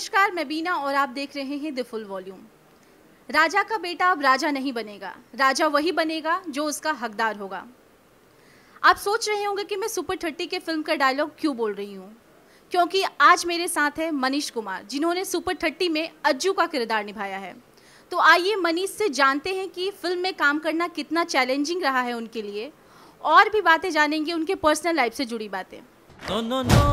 नमस्कार मैं बीना और आप देख रहे हैं द फुल वॉल्यूम राजा का बेटा अब राजा नहीं बनेगा राजा वही बनेगा जो उसका हकदार होगा आप सोच रहे होंगे कि मैं सुपर थर्टी के फिल्म का डायलॉग क्यों बोल रही हूँ क्योंकि आज मेरे साथ है मनीष कुमार जिन्होंने सुपर थर्टी में अज्जू का किरदार निभाया है तो आइए मनीष से जानते हैं कि फिल्म में काम करना कितना चैलेंजिंग रहा है उनके लिए और भी बातें जानेंगे उनके पर्सनल लाइफ से जुड़ी बातें no, no, no.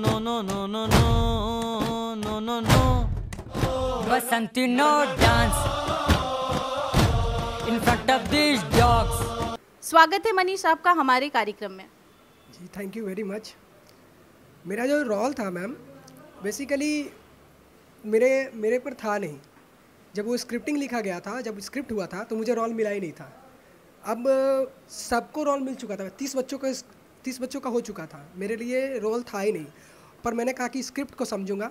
No no no no no no no no Basanti no dance in front of this dogs स्वागत है मनीष आपका हमारे कार्यक्रम में ji thank you very much मेरा जो रोल था मैम बेसिकली मेरे मेरे पर था नहीं जब वो स्क्रिप्टिंग लिखा गया था जब स्क्रिप्ट हुआ था तो मुझे रोल मिला ही नहीं था अब सबको रोल मिल चुका था तीस बच्चों को तीस बच्चों का हो चुका था मेरे लिए रोल था ही नहीं पर मैंने कहा कि स्क्रिप्ट को समझूंगा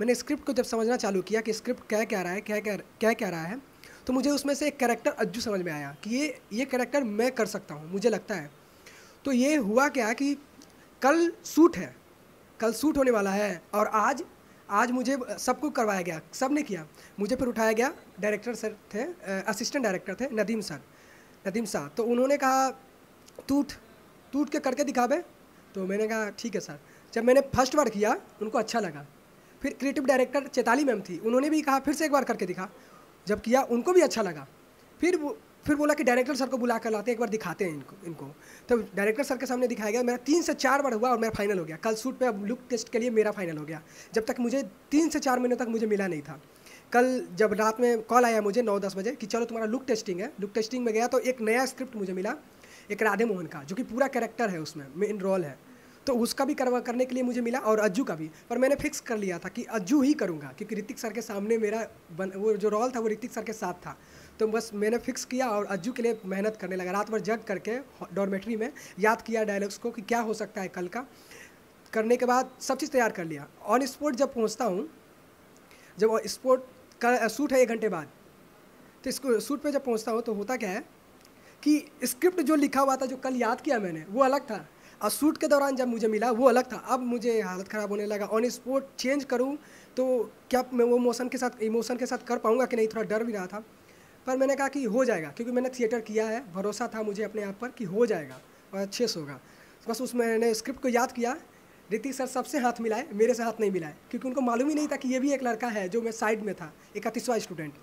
मैंने स्क्रिप्ट को जब समझना चालू किया कि स्क्रिप्ट क्या क्या रहा है क्या क्या क्या क्या रहा है तो मुझे उसमें से एक करेक्टर अज्जू समझ में आया कि ये ये करेक्टर मैं कर सकता हूँ मुझे लगता है तो ये हुआ क्या कि कल सूट है कल सूट होने वाला है और आज आज मुझे सबको करवाया गया सब ने किया मुझे फिर उठाया गया डायरेक्टर सर थे असिस्टेंट डायरेक्टर थे नदीम सर नदीम शाह तो उन्होंने कहा तू उठ टूट के करके दिखावे तो मैंने कहा ठीक है सर जब मैंने फर्स्ट बार किया उनको अच्छा लगा फिर क्रिएटिव डायरेक्टर चेताली मैम थी उन्होंने भी कहा फिर से एक बार करके दिखा जब किया उनको भी अच्छा लगा फिर फिर बोला कि डायरेक्टर सर को बुला कर लाते हैं एक बार दिखाते हैं इनको इनको तो डायरेक्टर सर के सामने दिखाया गया मेरा तीन से चार बार हुआ और मेरा फाइनल हो गया कल सूट पे अब लुक टेस्ट के लिए मेरा फाइनल हो गया जब तक मुझे तीन से चार महीने तक मुझे मिला नहीं था कल जब रात में कॉल आया मुझे नौ दस बजे कि चलो तुम्हारा लुक टेस्टिंग है लुक टेस्टिंग में गया तो एक नया स्क्रिप्ट मुझे मिला एक राधे मोहन का जो कि पूरा कैरेक्टर है उसमें मेन रोल है तो उसका भी करवा करने के लिए मुझे मिला और अज्जू का भी पर मैंने फिक्स कर लिया था कि अज्जू ही करूँगा क्योंकि ऋतिक सर के सामने मेरा बन, वो जो रोल था वो ऋतिक सर के साथ था तो बस मैंने फिक्स किया और अज्जू के लिए मेहनत करने लगा रात भर जग करके डॉर्मेट्री में याद किया डायलॉग्स को कि क्या हो सकता है कल का करने के बाद सब चीज़ तैयार कर लिया ऑन स्पॉट जब पहुँचता हूँ जब स्पॉट का शूट है एक घंटे बाद तो इसको शूट पे जब पहुँचता हूँ तो होता क्या है कि स्क्रिप्ट जो लिखा हुआ था जो कल याद किया मैंने वो अलग था और शूट के दौरान जब मुझे मिला वो अलग था अब मुझे हालत ख़राब होने लगा ऑन स्पॉट चेंज करूँ तो क्या मैं वो मोशन के साथ इमोशन के साथ कर पाऊँगा कि नहीं थोड़ा डर भी रहा था पर मैंने कहा कि हो जाएगा क्योंकि मैंने थिएटर किया है भरोसा था मुझे अपने आप पर कि हो जाएगा और अच्छे से होगा बस उस मैंने स्क्रिप्ट को याद किया रीति सर सबसे हाथ मिलाए मेरे से हाथ नहीं मिलाए क्योंकि उनको मालूम ही नहीं था कि ये भी एक लड़का है जो मैं साइड में था इकतीसवा स्टूडेंट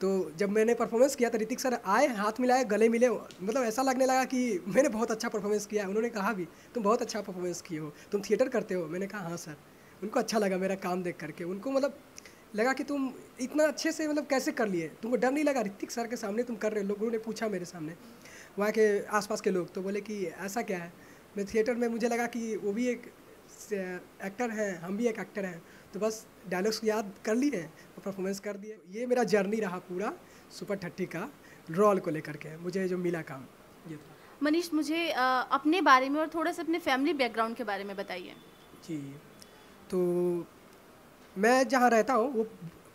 तो जब मैंने परफॉर्मेंस किया तो ऋतिक सर आए हाथ मिलाए गले मिले मतलब ऐसा लगने लगा कि मैंने बहुत अच्छा परफॉर्मेंस किया है उन्होंने कहा भी तुम बहुत अच्छा परफॉर्मेंस किए हो तुम थिएटर करते हो मैंने कहा हाँ सर उनको अच्छा लगा मेरा काम देख करके उनको मतलब लगा कि तुम इतना अच्छे से मतलब कैसे कर लिए तुमको डर नहीं लगा ऋतिक सर के सामने तुम कर रहे हो लोगों ने पूछा मेरे सामने वहाँ के आसपास के लोग तो बोले कि ऐसा क्या है मैं थिएटर में मुझे लगा कि वो भी एक एक्टर हैं हम भी एक एक्टर हैं तो बस डायलॉग्स याद कर लिए और परफॉर्मेंस कर दिए ये मेरा जर्नी रहा पूरा सुपर थर्टी का रोल को लेकर के मुझे जो मिला काम ये था मनीष मुझे अपने बारे में और थोड़ा सा अपने फैमिली बैकग्राउंड के बारे में बताइए जी तो मैं जहाँ रहता हूँ वो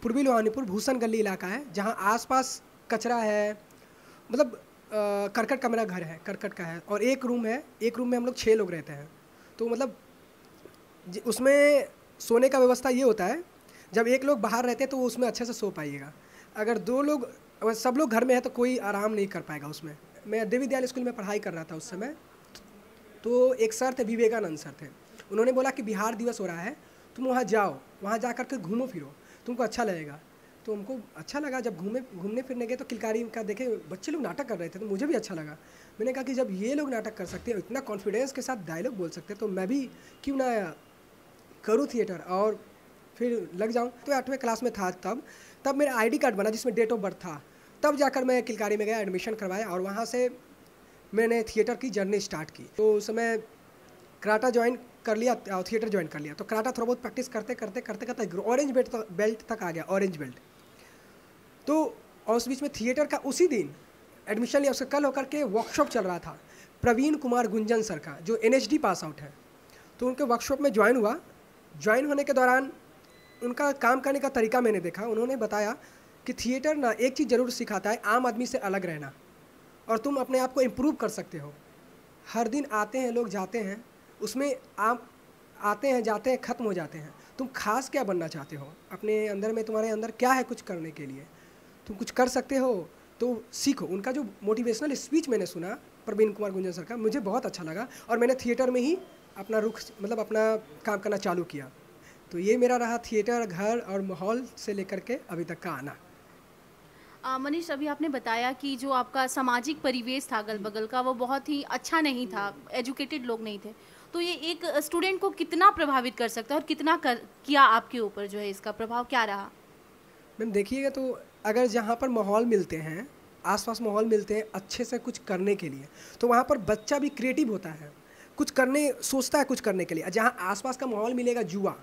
पूर्वी लोहानीपुर भूषण गली इलाका है जहाँ आसपास कचरा है मतलब करकट का मेरा घर है करकट का है और एक रूम है एक रूम में हम लोग छः लोग रहते हैं तो मतलब उसमें सोने का व्यवस्था ये होता है जब एक लोग बाहर रहते हैं तो वो उसमें अच्छे से सो पाइएगा अगर दो लोग अगर सब लोग घर में है तो कोई आराम नहीं कर पाएगा उसमें मैं देवी दयाल स्कूल में पढ़ाई कर रहा था उस समय तो एक सर थे विवेकानंद सर थे उन्होंने बोला कि बिहार दिवस हो रहा है तुम वहाँ जाओ वहाँ जा कर के घूमो फिरो तुमको अच्छा लगेगा तो हमको अच्छा लगा जब घूमे घूमने फिरने गए तो किलकारी का देखे बच्चे लोग नाटक कर रहे थे तो मुझे भी अच्छा लगा मैंने कहा कि जब ये लोग नाटक कर सकते हैं इतना कॉन्फिडेंस के साथ डायलॉग बोल सकते हैं तो मैं भी क्यों ना करूँ थिएटर और फिर लग जाऊँ तो आठवें क्लास में था तब तब मेरा आईडी कार्ड बना जिसमें डेट ऑफ बर्थ था तब जाकर मैं किलकारी में गया एडमिशन करवाया और वहाँ से मैंने थिएटर की जर्नी स्टार्ट की तो उस समय कराटा ज्वाइन कर लिया थिएटर ज्वाइन कर लिया तो कराटा थोड़ा बहुत प्रैक्टिस करते करते करते करते ऑरेंज बेल्ट तक बेल्ट तक आ गया ऑरेंज बेल्ट तो और उस बीच में थिएटर का उसी दिन एडमिशन लिया उसका कल होकर के वर्कशॉप चल रहा था प्रवीण कुमार गुंजन सर का जो एन पास आउट है तो उनके वर्कशॉप में ज्वाइन हुआ ज्वाइन होने के दौरान उनका काम करने का तरीका मैंने देखा उन्होंने बताया कि थिएटर ना एक चीज़ ज़रूर सिखाता है आम आदमी से अलग रहना और तुम अपने आप को इम्प्रूव कर सकते हो हर दिन आते हैं लोग जाते हैं उसमें आप आते हैं जाते हैं ख़त्म हो जाते हैं तुम खास क्या बनना चाहते हो अपने अंदर में तुम्हारे अंदर क्या है कुछ करने के लिए तुम कुछ कर सकते हो तो सीखो उनका जो मोटिवेशनल स्पीच मैंने सुना प्रवीण कुमार गुंजन सर का मुझे बहुत अच्छा लगा और मैंने थिएटर में ही अपना रुख मतलब अपना काम करना चालू किया तो ये मेरा रहा थिएटर घर और माहौल से लेकर के अभी तक का आना मनीष अभी आपने बताया कि जो आपका सामाजिक परिवेश था अगल बगल का वो बहुत ही अच्छा नहीं था एजुकेटेड लोग नहीं थे तो ये एक स्टूडेंट को कितना प्रभावित कर सकता है और कितना कर किया आपके ऊपर जो है इसका प्रभाव क्या रहा मैम देखिएगा तो अगर जहाँ पर माहौल मिलते हैं आसपास माहौल मिलते हैं अच्छे से कुछ करने के लिए तो वहाँ पर बच्चा भी क्रिएटिव होता है कुछ करने सोचता है कुछ करने के लिए जहाँ आसपास का माहौल मिलेगा जुआ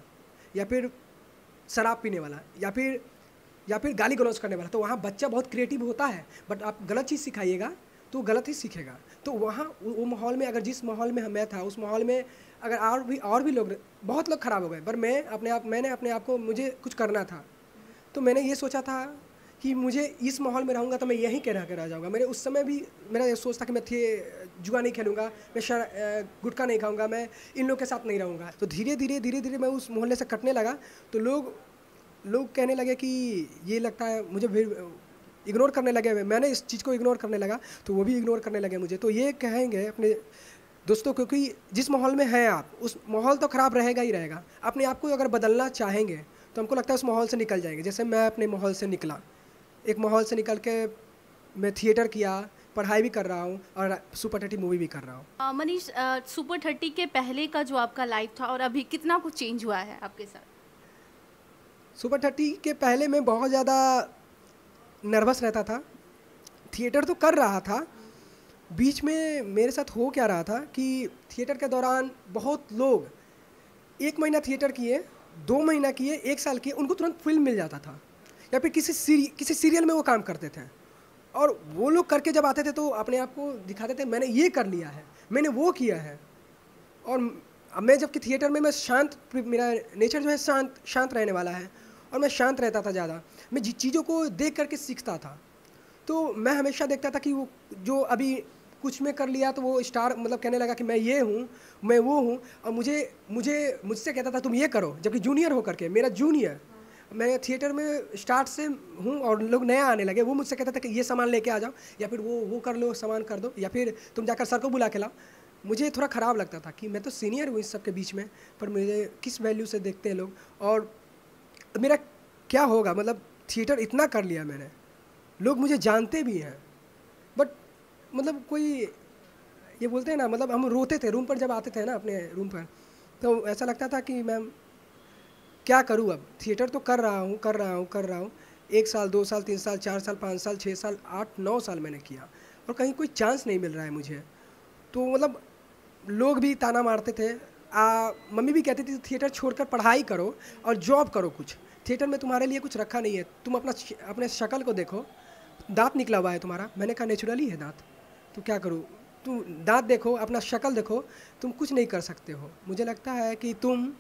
या फिर शराब पीने वाला या फिर या फिर गाली गलौज करने वाला तो वहाँ बच्चा बहुत क्रिएटिव होता है बट आप गलत चीज़ सिखाइएगा तो गलत ही सीखेगा तो वहाँ वो माहौल में अगर जिस माहौल में मैं था उस माहौल में अगर और भी और भी लोग बहुत लोग ख़राब हो गए पर मैं अपने आप मैंने अपने आप को मुझे कुछ करना था तो मैंने ये सोचा था कि मुझे इस माहौल में रहूँगा तो मैं यहीं कह रहा कर रह जाऊँगा मेरे उस समय भी मेरा यह सोच था कि मैं थे जुआ नहीं खेलूँगा मैं शर गुटखा नहीं खाऊँगा मैं इन लोग के साथ नहीं रहूँगा तो धीरे धीरे धीरे धीरे मैं उस मोहल्ले से कटने लगा तो लोग लोग कहने लगे कि ये लगता है मुझे फिर इग्नोर करने लगे मैंने इस चीज़ को इग्नोर करने लगा तो वो भी इग्नोर करने लगे मुझे तो ये कहेंगे अपने दोस्तों क्योंकि जिस माहौल में हैं आप उस माहौल तो ख़राब रहेगा ही रहेगा अपने आप को अगर बदलना चाहेंगे तो हमको लगता है उस माहौल से निकल जाएंगे जैसे मैं अपने माहौल से निकला एक माहौल से निकल के मैं थिएटर किया पढ़ाई भी कर रहा हूँ और सुपर थर्टी मूवी भी कर रहा हूँ मनीष सुपर थर्टी के पहले का जो आपका लाइफ था और अभी कितना कुछ चेंज हुआ है आपके साथ सुपर थर्टी के पहले मैं बहुत ज़्यादा नर्वस रहता था थिएटर तो कर रहा था बीच में मेरे साथ हो क्या रहा था कि थिएटर के दौरान बहुत लोग एक महीना थिएटर किए दो महीना किए एक साल किए उनको तुरंत फिल्म मिल जाता था या फिर किसी सीरी, किसी सीरियल में वो काम करते थे और वो लोग करके जब आते थे तो अपने आप को दिखाते थे मैंने ये कर लिया है मैंने वो किया है और अब मैं जबकि थिएटर में मैं शांत मेरा नेचर जो है शांत शांत रहने वाला है और मैं शांत रहता था ज़्यादा मैं जिस चीज़ों को देख करके सीखता था तो मैं हमेशा देखता था कि वो जो अभी कुछ में कर लिया तो वो स्टार मतलब कहने लगा कि मैं ये हूँ मैं वो हूँ और मुझे मुझे मुझसे कहता था तुम ये करो जबकि जूनियर हो करके मेरा जूनियर मैं थिएटर में स्टार्ट से हूँ और लोग नया आने लगे वो मुझसे कहता था कि ये सामान लेके आ जाओ या फिर वो वो कर लो सामान कर दो या फिर तुम जाकर सर को बुला के लाओ मुझे थोड़ा ख़राब लगता था कि मैं तो सीनियर हूँ इस सब के बीच में पर मुझे किस वैल्यू से देखते हैं लोग और मेरा क्या होगा मतलब थिएटर इतना कर लिया मैंने लोग मुझे जानते भी हैं बट मतलब कोई ये बोलते हैं ना मतलब हम रोते थे रूम पर जब आते थे ना अपने रूम पर तो ऐसा लगता था कि मैम क्या करूँ अब थिएटर तो कर रहा हूँ कर रहा हूँ कर रहा हूँ एक साल दो साल तीन साल चार साल पाँच साल छः साल आठ नौ साल मैंने किया और कहीं कोई चांस नहीं मिल रहा है मुझे तो मतलब लोग भी ताना मारते थे आ, मम्मी भी कहती थी थिएटर छोड़कर पढ़ाई करो और जॉब करो कुछ थिएटर में तुम्हारे लिए कुछ रखा नहीं है तुम अपना अपने शक्ल को देखो दांत निकला हुआ है तुम्हारा मैंने कहा नेचुरली है दांत तो क्या करूँ तुम दांत देखो अपना शक्ल देखो तुम कुछ नहीं कर सकते हो मुझे लगता है कि तुम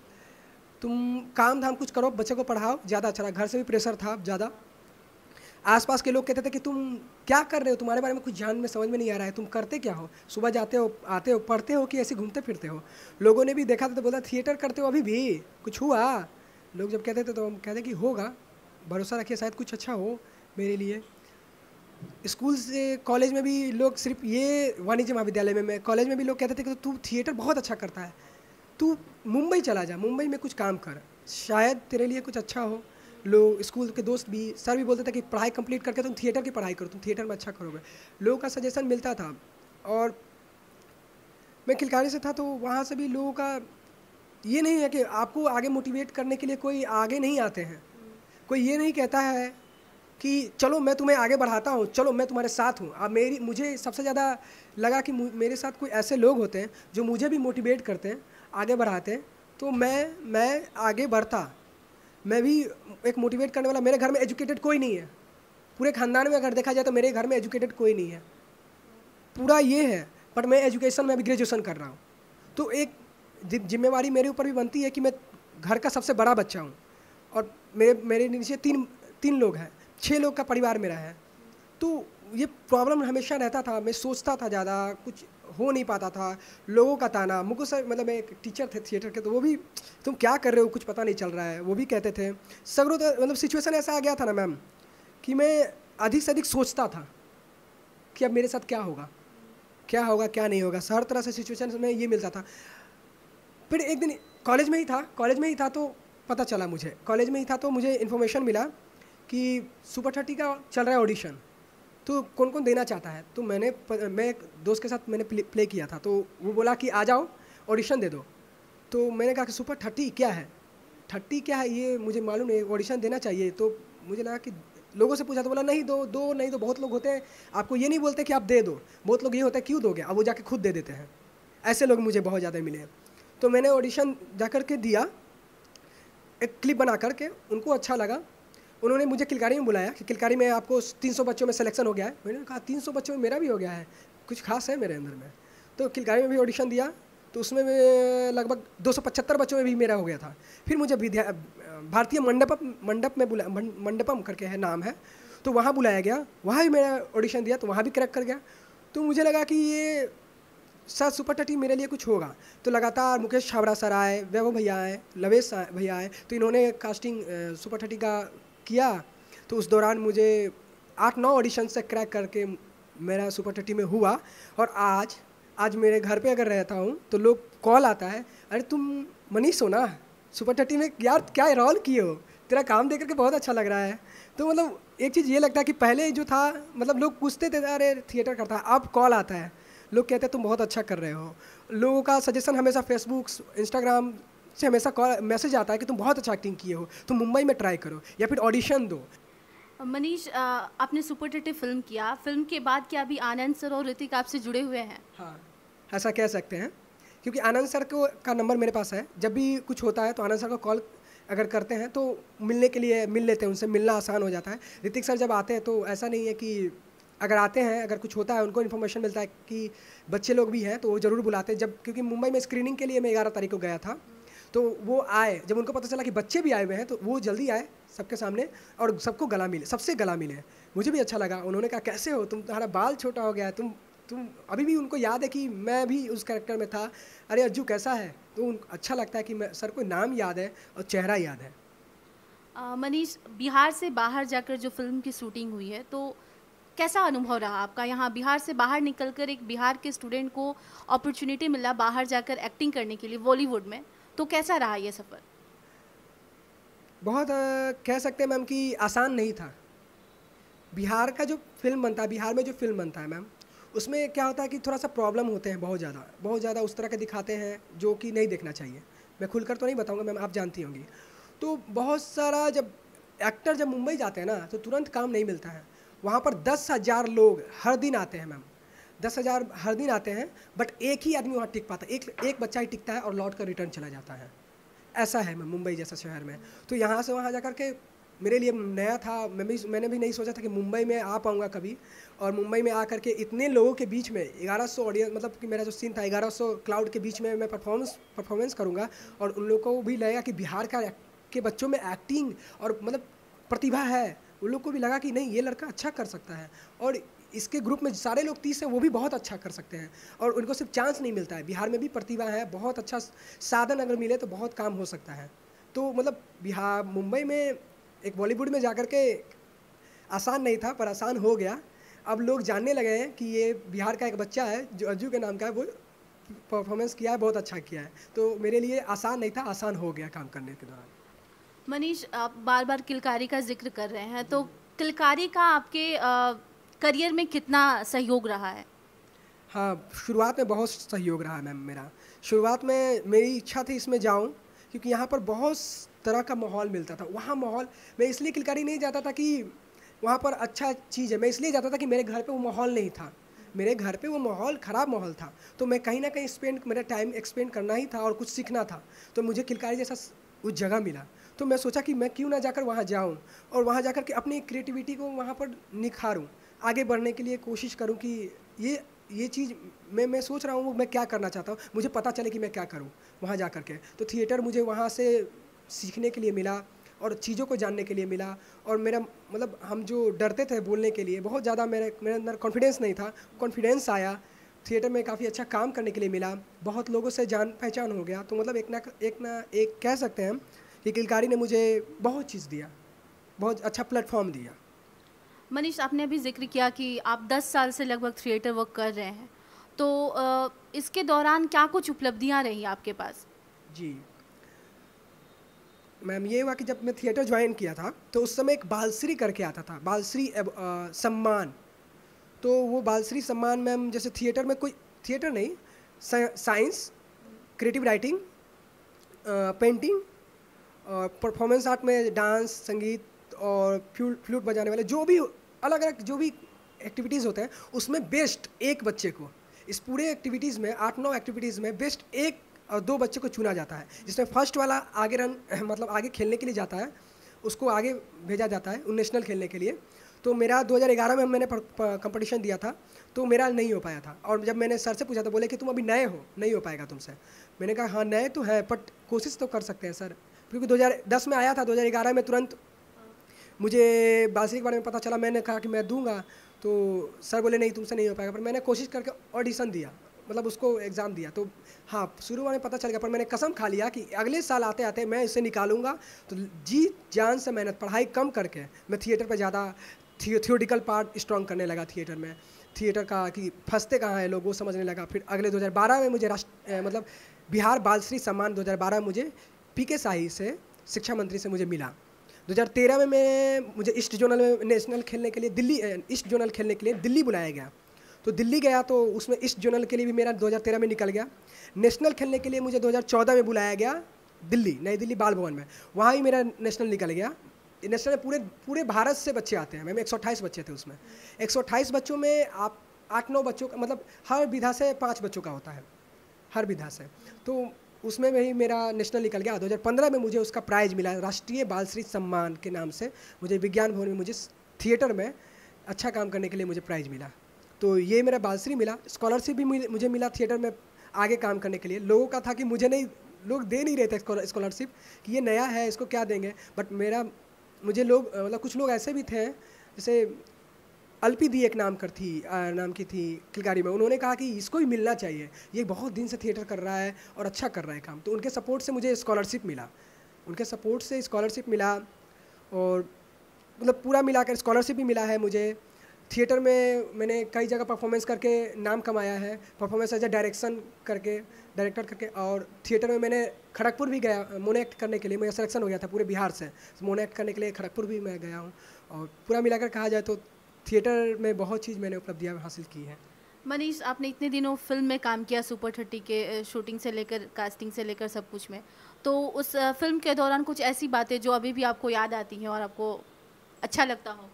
तुम काम धाम कुछ करो बच्चे को पढ़ाओ ज़्यादा अच्छा रहा घर से भी प्रेशर था ज़्यादा आसपास के लोग कहते थे कि तुम क्या कर रहे हो तुम्हारे बारे में कुछ जान में समझ में नहीं आ रहा है तुम करते क्या हो सुबह जाते हो आते हो पढ़ते हो कि ऐसे घूमते फिरते हो लोगों ने भी देखा था तो बोला थिएटर करते हो अभी भी कुछ हुआ लोग जब कहते थे तो हम कहते कि होगा भरोसा रखिए शायद कुछ अच्छा हो मेरे लिए स्कूल से कॉलेज में भी लोग सिर्फ ये वाणिज्य महाविद्यालय में मैं कॉलेज में भी लोग कहते थे कि तू थिएटर बहुत अच्छा करता है तू मुंबई चला जा मुंबई में कुछ काम कर शायद तेरे लिए कुछ अच्छा हो लोग स्कूल के दोस्त भी सर भी बोलते थे कि पढ़ाई कंप्लीट करके तुम थिएटर की पढ़ाई करो तुम थिएटर में अच्छा करोगे लोगों का सजेशन मिलता था और मैं खिलकारी से था तो वहाँ से भी लोगों का ये नहीं है कि आपको आगे मोटिवेट करने के लिए कोई आगे नहीं आते हैं कोई ये नहीं कहता है कि चलो मैं तुम्हें आगे बढ़ाता हूँ चलो मैं तुम्हारे साथ हूँ अब मेरी मुझे सबसे ज़्यादा लगा कि मेरे साथ कोई ऐसे लोग होते हैं जो मुझे भी मोटिवेट करते हैं आगे बढ़ाते तो मैं मैं आगे बढ़ता मैं भी एक मोटिवेट करने वाला मेरे घर में एजुकेटेड कोई नहीं है पूरे खानदान में अगर देखा जाए तो मेरे घर में एजुकेटेड कोई नहीं है पूरा ये है बट मैं एजुकेशन में अभी ग्रेजुएशन कर रहा हूँ तो एक जिम्मेवारी मेरे ऊपर भी बनती है कि मैं घर का सबसे बड़ा बच्चा हूँ और मेरे मेरे नीचे तीन तीन लोग हैं छः लोग का परिवार मेरा है तो ये प्रॉब्लम हमेशा रहता था मैं सोचता था ज़्यादा कुछ हो नहीं पाता था लोगों का ताना मुझको सर मतलब मैं एक टीचर थे थिएटर के तो वो भी तुम क्या कर रहे हो कुछ पता नहीं चल रहा है वो भी कहते थे सगरों तो मतलब सिचुएसन ऐसा आ गया था ना मैम कि मैं अधिक से अधिक सोचता था कि अब मेरे साथ क्या होगा क्या होगा क्या नहीं होगा हर तरह से सिचुएशन में ये मिलता था फिर एक दिन कॉलेज में ही था कॉलेज में ही था तो पता चला मुझे कॉलेज में ही था तो मुझे इन्फॉर्मेशन मिला कि सुपर थर्टी का चल रहा है ऑडिशन तो कौन कौन देना चाहता है तो मैंने मैं एक दोस्त के साथ मैंने प्ले, प्ले किया था तो वो बोला कि आ जाओ ऑडिशन दे दो तो मैंने कहा कि सुपर थर्टी क्या है थर्टी क्या है ये मुझे मालूम नहीं ऑडिशन देना चाहिए तो मुझे लगा कि लोगों से पूछा तो बोला नहीं दो दो नहीं तो बहुत लोग होते हैं आपको ये नहीं बोलते कि आप दे दो बहुत लोग ये होता है क्यों दोगे अब वो जाके खुद दे देते हैं ऐसे लोग मुझे बहुत ज़्यादा मिले तो मैंने ऑडिशन जा कर के दिया एक क्लिप बना करके उनको अच्छा लगा उन्होंने मुझे किलकारी में बुलाया कि किलकारी में आपको 300 बच्चों में सिलेक्शन हो गया है मैंने कहा 300 बच्चों में मेरा भी हो गया है कुछ खास है मेरे अंदर में तो किलकारी में भी ऑडिशन दिया तो उसमें लगभग दो बच्चों में भी मेरा हो गया था फिर मुझे विद्या भारतीय मंडपम मंडप में बुला मंडपम करके है नाम है तो वहाँ बुलाया गया वहाँ भी मेरा ऑडिशन दिया तो वहाँ भी क्रैक कर गया तो मुझे लगा कि ये सर सुपर टटी मेरे लिए कुछ होगा तो लगातार मुकेश छावड़ा सर आए वैभव भैया आए लवेश भैया आए तो इन्होंने कास्टिंग सुपर टटी का किया तो उस दौरान मुझे आठ नौ ऑडिशन से क्रैक करके मेरा सुपर थर्टी में हुआ और आज आज मेरे घर पे अगर रहता हूँ तो लोग कॉल आता है अरे तुम मनीष हो ना सुपर थर्टी में यार क्या रोल किए हो तेरा काम देख करके बहुत अच्छा लग रहा है तो मतलब एक चीज़ ये लगता है कि पहले जो था मतलब लोग पूछते थे अरे थिएटर करता है अब कॉल आता है लोग कहते हैं तुम बहुत अच्छा कर रहे हो लोगों का सजेशन हमेशा फेसबुक इंस्टाग्राम से हमेशा कॉल मैसेज आता है कि तुम बहुत अच्छा एक्टिंग किए हो तुम मुंबई में ट्राई करो या फिर ऑडिशन दो मनीष आपने सुपरटेटिव फिल्म किया फिल्म के बाद क्या अभी आनंद सर और ऋतिक आपसे जुड़े हुए हैं हाँ ऐसा कह सकते हैं क्योंकि आनंद सर को का नंबर मेरे पास है जब भी कुछ होता है तो आनंद सर को कॉल अगर करते हैं तो मिलने के लिए मिल लेते हैं उनसे मिलना आसान हो जाता है ऋतिक सर जब आते हैं तो ऐसा नहीं है कि अगर आते हैं अगर कुछ होता है उनको इन्फॉर्मेशन मिलता है कि बच्चे लोग भी हैं तो वो ज़रूर बुलाते हैं जब क्योंकि मुंबई में स्क्रीनिंग के लिए मैं ग्यारह तारीख को गया था तो वो आए जब उनको पता चला कि बच्चे भी आए हुए हैं तो वो जल्दी आए सबके सामने और सबको गला मिले सबसे गला मिले मुझे भी अच्छा लगा उन्होंने कहा कैसे हो तुम तुम्हारा बाल छोटा हो गया है तुम तुम अभी भी उनको याद है कि मैं भी उस करेक्टर में था अरे अज्जू कैसा है तो उन अच्छा लगता है कि मैं सर को नाम याद है और चेहरा याद है मनीष बिहार से बाहर जाकर जो फिल्म की शूटिंग हुई है तो कैसा अनुभव रहा आपका यहाँ बिहार से बाहर निकलकर एक बिहार के स्टूडेंट को अपॉर्चुनिटी मिला बाहर जाकर एक्टिंग करने के लिए बॉलीवुड में तो कैसा रहा ये सफ़र बहुत कह सकते हैं मैम कि आसान नहीं था बिहार का जो फिल्म बनता है बिहार में जो फिल्म बनता है मैम उसमें क्या होता है कि थोड़ा सा प्रॉब्लम होते हैं बहुत ज़्यादा बहुत ज़्यादा उस तरह के दिखाते हैं जो कि नहीं देखना चाहिए मैं खुलकर तो नहीं बताऊँगा मैम आप जानती होंगी तो बहुत सारा जब एक्टर जब मुंबई जाते हैं ना तो तुरंत काम नहीं मिलता है वहाँ पर दस हज़ार लोग हर दिन आते हैं मैम दस हज़ार हर दिन आते हैं बट एक ही आदमी वहाँ टिक पाता है एक एक बच्चा ही टिकता है और लौट कर रिटर्न चला जाता है ऐसा है मैं मुंबई जैसा शहर में तो यहाँ से वहाँ जा कर के मेरे लिए नया था मैं भी मैंने भी नहीं सोचा था कि मुंबई में आ पाऊँगा कभी और मुंबई में आ के इतने लोगों के बीच में 1100 ऑडियंस मतलब कि मेरा जो सीन था 1100 क्लाउड के बीच में मैं परफॉर्मेंस परफॉर्मेंस करूँगा और उन लोगों को भी लगेगा कि बिहार का के बच्चों में एक्टिंग और मतलब प्रतिभा है उन लोग को भी लगा कि नहीं ये लड़का अच्छा कर सकता है और इसके ग्रुप में सारे लोग तीस हैं वो भी बहुत अच्छा कर सकते हैं और उनको सिर्फ चांस नहीं मिलता है बिहार में भी प्रतिभा है बहुत अच्छा साधन अगर मिले तो बहुत काम हो सकता है तो मतलब बिहार मुंबई में एक बॉलीवुड में जा के आसान नहीं था पर आसान हो गया अब लोग जानने लगे हैं कि ये बिहार का एक बच्चा है जो अज्जू के नाम का है वो परफॉर्मेंस किया है बहुत अच्छा किया है तो मेरे लिए आसान नहीं था आसान हो गया काम करने के दौरान मनीष आप बार बार किलकारी का जिक्र कर रहे हैं तो किलकारी का आपके करियर में कितना सहयोग रहा है हाँ शुरुआत में बहुत सहयोग रहा मैम मेरा शुरुआत में मेरी इच्छा थी इसमें जाऊँ क्योंकि यहाँ पर बहुत तरह का माहौल मिलता था वहाँ माहौल मैं इसलिए किलकारी नहीं जाता था कि वहाँ पर अच्छा चीज़ है मैं इसलिए जाता था कि मेरे घर पे वो माहौल नहीं था मेरे घर पे वो माहौल ख़राब माहौल था तो मैं कहीं ना कहीं स्पेंड मेरा टाइम एक्सपेंड करना ही था और कुछ सीखना था तो मुझे किलकारी जैसा उस जगह मिला तो मैं सोचा कि मैं क्यों ना जाकर वहाँ जाऊँ और वहाँ जा के अपनी क्रिएटिविटी को वहाँ पर निखारूँ आगे बढ़ने के लिए कोशिश करूँ कि ये ये चीज़ मैं मैं सोच रहा हूँ मैं क्या करना चाहता हूँ मुझे पता चले कि मैं क्या करूँ वहाँ जा कर के तो थिएटर मुझे वहाँ से सीखने के लिए मिला और चीज़ों को जानने के लिए मिला और मेरा मतलब हम जो डरते थे बोलने के लिए बहुत ज़्यादा मेरे मेरे अंदर कॉन्फिडेंस नहीं था कॉन्फिडेंस आया थिएटर में काफ़ी अच्छा काम करने के लिए मिला बहुत लोगों से जान पहचान हो गया तो मतलब एक ना एक ना एक कह सकते हैं कि किलकारी ने मुझे बहुत चीज़ दिया बहुत अच्छा प्लेटफॉर्म दिया मनीष आपने अभी जिक्र किया कि आप 10 साल से लगभग थिएटर वर्क कर रहे हैं तो आ, इसके दौरान क्या कुछ उपलब्धियां रही आपके पास जी मैम ये हुआ कि जब मैं थिएटर ज्वाइन किया था तो उस समय एक बालश्री करके आता था बालश्री सम्मान तो वो बालश्री सम्मान मैम जैसे थिएटर में कोई थिएटर नहीं science creative writing painting performance art में डांस संगीत और फ्लूट बजाने वाले जो भी अलग अलग जो भी एक्टिविटीज़ होते हैं उसमें बेस्ट एक बच्चे को इस पूरे एक्टिविटीज़ में आठ नौ एक्टिविटीज़ में बेस्ट एक और दो बच्चे को चुना जाता है जिसमें फर्स्ट वाला आगे रन मतलब आगे खेलने के लिए जाता है उसको आगे भेजा जाता है नेशनल खेलने के लिए तो मेरा 2011 में मैंने कंपटीशन दिया था तो मेरा नहीं हो पाया था और जब मैंने सर से पूछा तो बोले कि तुम अभी नए हो नहीं हो पाएगा तुमसे मैंने कहा हाँ नए तो हैं बट कोशिश तो कर सकते हैं सर क्योंकि 2010 में आया था 2011 में तुरंत मुझे बांसुरी के बारे में पता चला मैंने कहा कि मैं दूंगा तो सर बोले नहीं तुमसे नहीं हो पाएगा पर मैंने कोशिश करके ऑडिशन दिया मतलब उसको एग्ज़ाम दिया तो हाँ शुरू में पता चल गया पर मैंने कसम खा लिया कि अगले साल आते आते मैं इसे निकालूंगा तो जी जान से मेहनत पढ़ाई कम करके मैं थिएटर पर ज़्यादा थियोटिकल पार्ट स्ट्रॉन्ग करने लगा थिएटर में थिएटर का कि फंसते कहाँ हैं लोग वो समझने लगा फिर अगले 2012 में मुझे राष्ट्र मतलब बिहार बालश्री सम्मान 2012 मुझे पी के शाही से शिक्षा मंत्री से मुझे मिला 2013 में मैं मुझे ईस्ट जोनल में नेशनल खेलने के लिए दिल्ली ईस्ट जोनल खेलने के लिए दिल्ली बुलाया गया तो दिल्ली गया तो उसमें ईस्ट जोनल के लिए भी मेरा 2013 में निकल गया नेशनल खेलने के लिए मुझे 2014 में बुलाया गया दिल्ली नई दिल्ली बाल भवन में वहाँ ही मेरा नेशनल निकल गया नेशनल पूरे पूरे भारत से बच्चे आते हैं मैम एक बच्चे थे उसमें एक बच्चों में आप आठ नौ बच्चों का मतलब हर विधा से पाँच बच्चों का होता है हर विधा से तो उसमें भी मेरा नेशनल निकल गया 2015 में मुझे उसका प्राइज़ मिला राष्ट्रीय बालश्री सम्मान के नाम से मुझे विज्ञान भवन में मुझे थिएटर में अच्छा काम करने के लिए मुझे प्राइज़ मिला तो ये मेरा बालश्री मिला स्कॉलरशिप भी मुझे मिला थिएटर में आगे काम करने के लिए लोगों का था कि मुझे नहीं लोग दे नहीं रहे थे स्कॉलरशिप कि ये नया है इसको क्या देंगे बट मेरा मुझे लोग मतलब कुछ लोग ऐसे भी थे जैसे अल्पी दी एक नाम कर थी नाम की थी किलकारी में उन्होंने कहा कि इसको ही मिलना चाहिए ये बहुत दिन से थिएटर कर रहा है और अच्छा कर रहा है काम तो उनके सपोर्ट से मुझे स्कॉलरशिप मिला उनके सपोर्ट से स्कॉलरशिप मिला और मतलब पूरा मिलाकर स्कॉलरशिप भी मिला है मुझे थिएटर में मैंने कई जगह परफॉर्मेंस करके नाम कमाया है परफॉर्मेंस एज ए डायरेक्शन करके डायरेक्टर करके और थिएटर में मैंने खड़गपुर भी गया एक्ट करने के लिए मेरा सिलेक्शन हो गया था पूरे बिहार से एक्ट करने के लिए खड़गपुर भी मैं गया हूँ और पूरा मिलाकर कहा जाए तो थिएटर में बहुत चीज़ मैंने उपलब्धियाँ हासिल की हैं मनीष आपने इतने दिनों फिल्म में काम किया सुपर थर्टी के शूटिंग से लेकर कास्टिंग से लेकर सब कुछ में तो उस फिल्म के दौरान कुछ ऐसी बातें जो अभी भी आपको याद आती हैं और आपको अच्छा लगता हो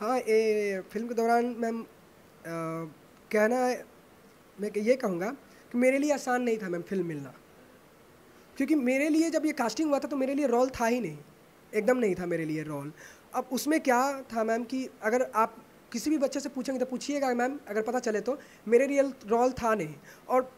हाँ ये फिल्म के दौरान मैम कहना मैं ये कहूँगा कि मेरे लिए आसान नहीं था मैम फिल्म मिलना क्योंकि मेरे लिए जब ये कास्टिंग हुआ था तो मेरे लिए रोल था ही नहीं एकदम नहीं था मेरे लिए रोल अब उसमें क्या था मैम कि अगर आप किसी भी बच्चे से पूछेंगे तो पूछिएगा मैम अगर पता चले तो मेरे रियल रोल था नहीं और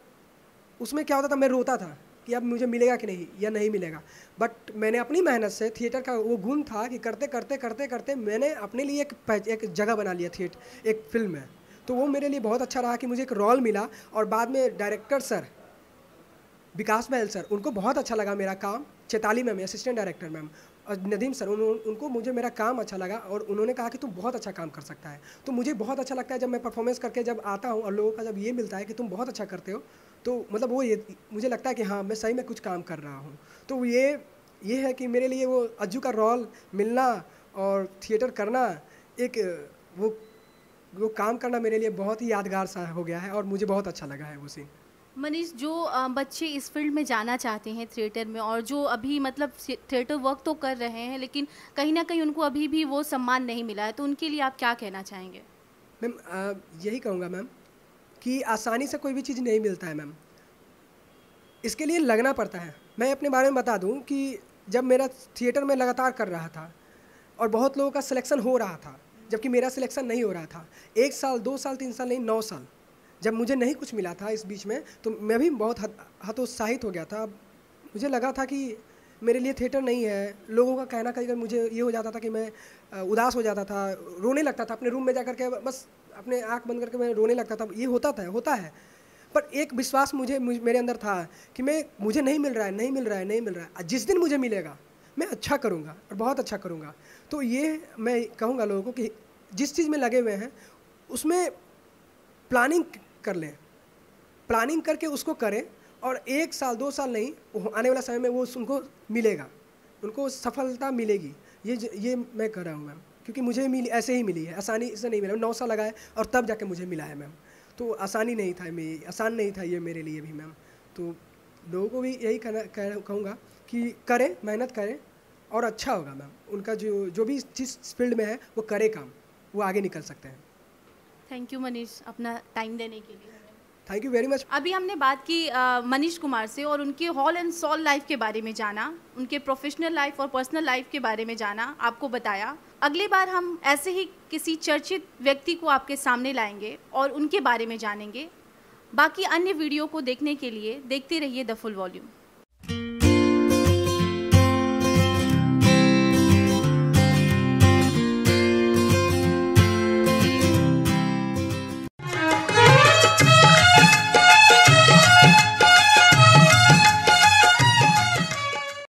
उसमें क्या होता था मैं रोता था कि अब मुझे मिलेगा कि नहीं या नहीं मिलेगा बट मैंने अपनी मेहनत से थिएटर का वो गुण था कि करते करते करते करते मैंने अपने लिए एक एक जगह बना लिया थिएटर एक फिल्म में तो वो मेरे लिए बहुत अच्छा रहा कि मुझे एक रोल मिला और बाद में डायरेक्टर सर विकास महल सर उनको बहुत अच्छा लगा मेरा काम Chaitali ma'am assistant director ma'am और नदीम सर उन, उनको मुझे मेरा काम अच्छा लगा और उन्होंने कहा कि तुम बहुत अच्छा काम कर सकता है तो मुझे बहुत अच्छा लगता है जब मैं परफॉर्मेंस करके जब आता हूँ और लोगों का जब ये मिलता है कि तुम बहुत अच्छा करते हो तो मतलब वो ये मुझे लगता है कि हाँ मैं सही में कुछ काम कर रहा हूँ तो ये ये है कि मेरे लिए वो अज्जू का रोल मिलना और थिएटर करना एक वो वो काम करना मेरे लिए बहुत ही यादगार सा हो गया है और मुझे बहुत अच्छा लगा है वो सीन मनीष जो बच्चे इस फील्ड में जाना चाहते हैं थिएटर में और जो अभी मतलब थिएटर वर्क तो कर रहे हैं लेकिन कहीं ना कहीं उनको अभी भी वो सम्मान नहीं मिला है तो उनके लिए आप क्या कहना चाहेंगे मैम यही कहूँगा मैम कि आसानी से कोई भी चीज़ नहीं मिलता है मैम इसके लिए लगना पड़ता है मैं अपने बारे में बता दूँ कि जब मेरा थिएटर में लगातार कर रहा था और बहुत लोगों का सिलेक्शन हो रहा था जबकि मेरा सिलेक्शन नहीं हो रहा था एक साल दो साल तीन साल नहीं नौ साल जब मुझे नहीं कुछ मिला था इस बीच में तो मैं भी बहुत हतोत्साहित हो गया था मुझे लगा था कि मेरे लिए थिएटर नहीं है लोगों का कहना कहीं मुझे ये हो जाता था कि मैं उदास हो जाता था रोने लगता था अपने रूम में जा करके बस अपने आँख बंद करके मैं रोने लगता था ये होता था होता है पर एक विश्वास मुझे मेरे अंदर था कि मैं मुझे नहीं मिल रहा है नहीं मिल रहा है नहीं मिल रहा है जिस दिन मुझे मिलेगा मैं अच्छा करूँगा और बहुत अच्छा करूँगा तो ये मैं कहूँगा लोगों को कि जिस चीज़ में लगे हुए हैं उसमें प्लानिंग कर लें प्लानिंग करके उसको करें और एक साल दो साल नहीं आने वाला समय में वो उनको मिलेगा उनको सफलता मिलेगी ये ये मैं कर रहा हूँ मैम क्योंकि मुझे मिली ऐसे ही मिली है आसानी से नहीं मिला नौ साल लगाए और तब जाके मुझे मिला है मैम तो आसानी नहीं था मेरी आसान नहीं था ये मेरे लिए भी मैम तो लोगों को भी यही कहना कह कहूँगा कि करें मेहनत करें और अच्छा होगा मैम उनका जो जो भी जिस फील्ड में है वो करे काम वो आगे निकल सकते हैं थैंक यू मनीष अपना टाइम देने के लिए थैंक यू वेरी मच अभी हमने बात की मनीष कुमार से और उनके हॉल एंड सॉल लाइफ के बारे में जाना उनके प्रोफेशनल लाइफ और पर्सनल लाइफ के बारे में जाना आपको बताया अगली बार हम ऐसे ही किसी चर्चित व्यक्ति को आपके सामने लाएंगे और उनके बारे में जानेंगे बाकी अन्य वीडियो को देखने के लिए देखते रहिए द फुल वॉल्यूम